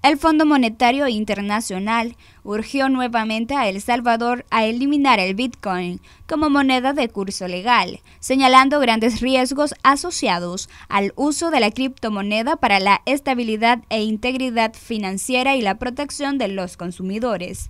El Fondo Monetario Internacional urgió nuevamente a El Salvador a eliminar el Bitcoin como moneda de curso legal, señalando grandes riesgos asociados al uso de la criptomoneda para la estabilidad e integridad financiera y la protección de los consumidores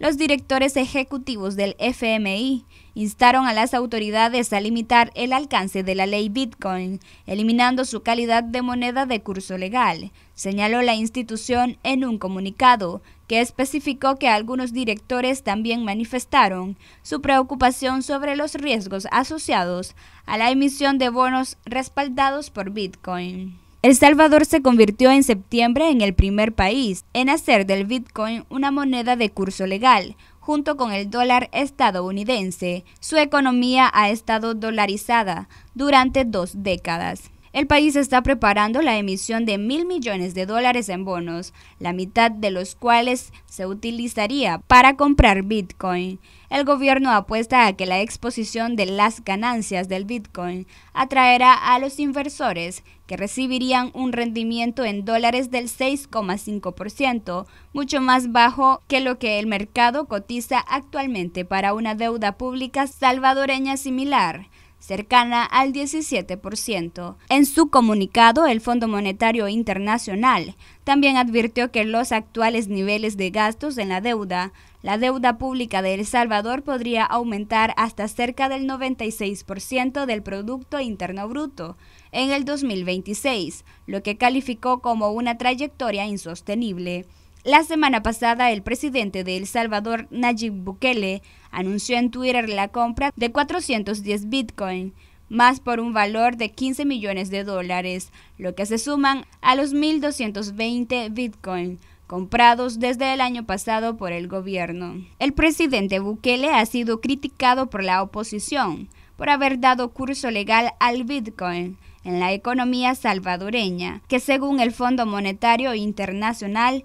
los directores ejecutivos del FMI instaron a las autoridades a limitar el alcance de la ley Bitcoin, eliminando su calidad de moneda de curso legal, señaló la institución en un comunicado que especificó que algunos directores también manifestaron su preocupación sobre los riesgos asociados a la emisión de bonos respaldados por Bitcoin. El Salvador se convirtió en septiembre en el primer país en hacer del Bitcoin una moneda de curso legal, junto con el dólar estadounidense. Su economía ha estado dolarizada durante dos décadas. El país está preparando la emisión de mil millones de dólares en bonos, la mitad de los cuales se utilizaría para comprar Bitcoin. El gobierno apuesta a que la exposición de las ganancias del Bitcoin atraerá a los inversores, que recibirían un rendimiento en dólares del 6,5%, mucho más bajo que lo que el mercado cotiza actualmente para una deuda pública salvadoreña similar cercana al 17%. En su comunicado, el Fondo Monetario Internacional también advirtió que los actuales niveles de gastos en la deuda, la deuda pública de El Salvador podría aumentar hasta cerca del 96% del producto interno bruto en el 2026, lo que calificó como una trayectoria insostenible. La semana pasada, el presidente de El Salvador, Nayib Bukele, anunció en Twitter la compra de 410 Bitcoin, más por un valor de 15 millones de dólares, lo que se suman a los 1.220 Bitcoin comprados desde el año pasado por el gobierno. El presidente Bukele ha sido criticado por la oposición por haber dado curso legal al Bitcoin en la economía salvadoreña, que según el Fondo Monetario Internacional